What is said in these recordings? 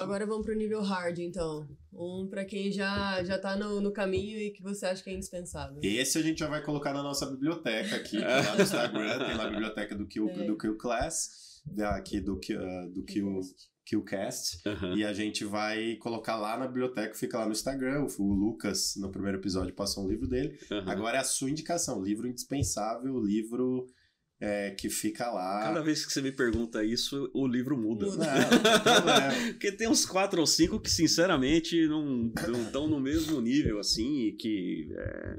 Agora vamos pro nível hard, então. Um para quem já, já tá no, no caminho e que você acha que é indispensável. Esse a gente já vai colocar na nossa biblioteca aqui, lá no Instagram, tem lá a biblioteca do Kill, é. do Kill Class, aqui do, uh, do Kill... Killcast. Uhum. E a gente vai colocar lá na biblioteca, fica lá no Instagram. O Lucas, no primeiro episódio, passou um livro dele. Uhum. Agora é a sua indicação: livro indispensável, livro é, que fica lá. Cada vez que você me pergunta isso, o livro muda. muda. Não, Porque tem uns quatro ou cinco que, sinceramente, não estão no mesmo nível, assim, e que. É,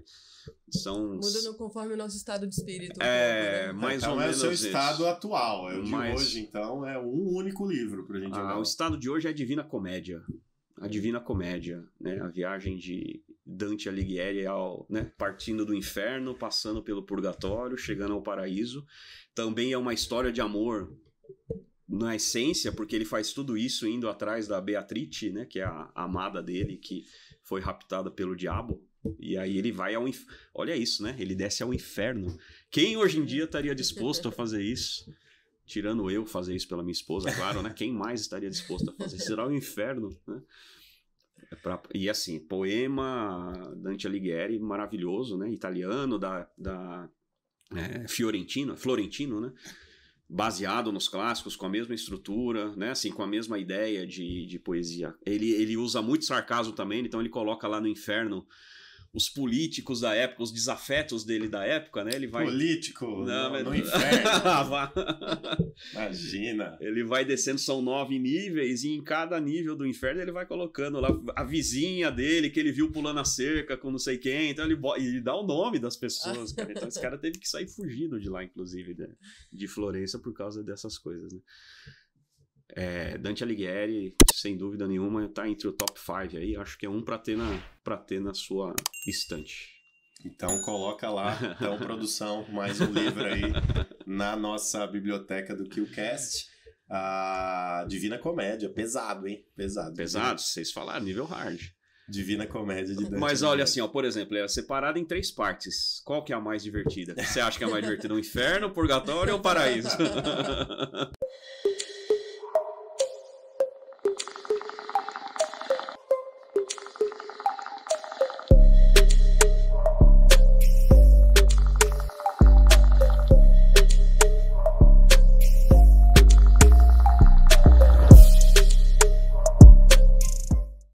são... Muda no conforme o nosso estado de espírito. É, né? mais é, então, ou é menos. é o seu estado atual. É o de hoje, então, é um único livro pra gente ah, O estado de hoje é a Divina Comédia a Divina Comédia, né? A viagem de Dante Alighieri ao, né? Partindo do inferno, passando pelo purgatório, chegando ao paraíso. Também é uma história de amor na essência, porque ele faz tudo isso indo atrás da Beatrice, né? Que é a amada dele, que foi raptada pelo diabo. E aí ele vai ao Olha isso, né? Ele desce ao inferno. Quem hoje em dia estaria disposto a fazer isso? tirando eu fazer isso pela minha esposa, claro, né? Quem mais estaria disposto a fazer? Será o um inferno, né? É pra, e assim, poema Dante Alighieri, maravilhoso, né? Italiano, da, da é, Fiorentina, Florentino, né? Baseado nos clássicos, com a mesma estrutura, né? Assim, com a mesma ideia de, de poesia. Ele, ele usa muito sarcasmo também, então ele coloca lá no inferno os políticos da época, os desafetos dele da época, né? Ele vai político não, no, mas... no inferno. Imagina. Ele vai descendo são nove níveis e em cada nível do inferno ele vai colocando lá a vizinha dele que ele viu pulando a cerca com não sei quem, então ele, ele dá o nome das pessoas, cara. Então esse cara teve que sair fugindo de lá, inclusive, né? de Florença por causa dessas coisas, né? É, Dante Alighieri, sem dúvida nenhuma, está entre o top 5 aí. Acho que é um para ter, na, ter na sua estante. Então coloca lá, então produção, mais um livro aí na nossa biblioteca do KillCast. A Divina Comédia, pesado, hein? Pesado. Pesado, vocês falaram, nível hard. Divina Comédia de Dante. Mas olha assim, ó, por exemplo, ela é separada em três partes. Qual que é a mais divertida? Você acha que é a mais divertida? O um inferno, o purgatório ou o paraíso?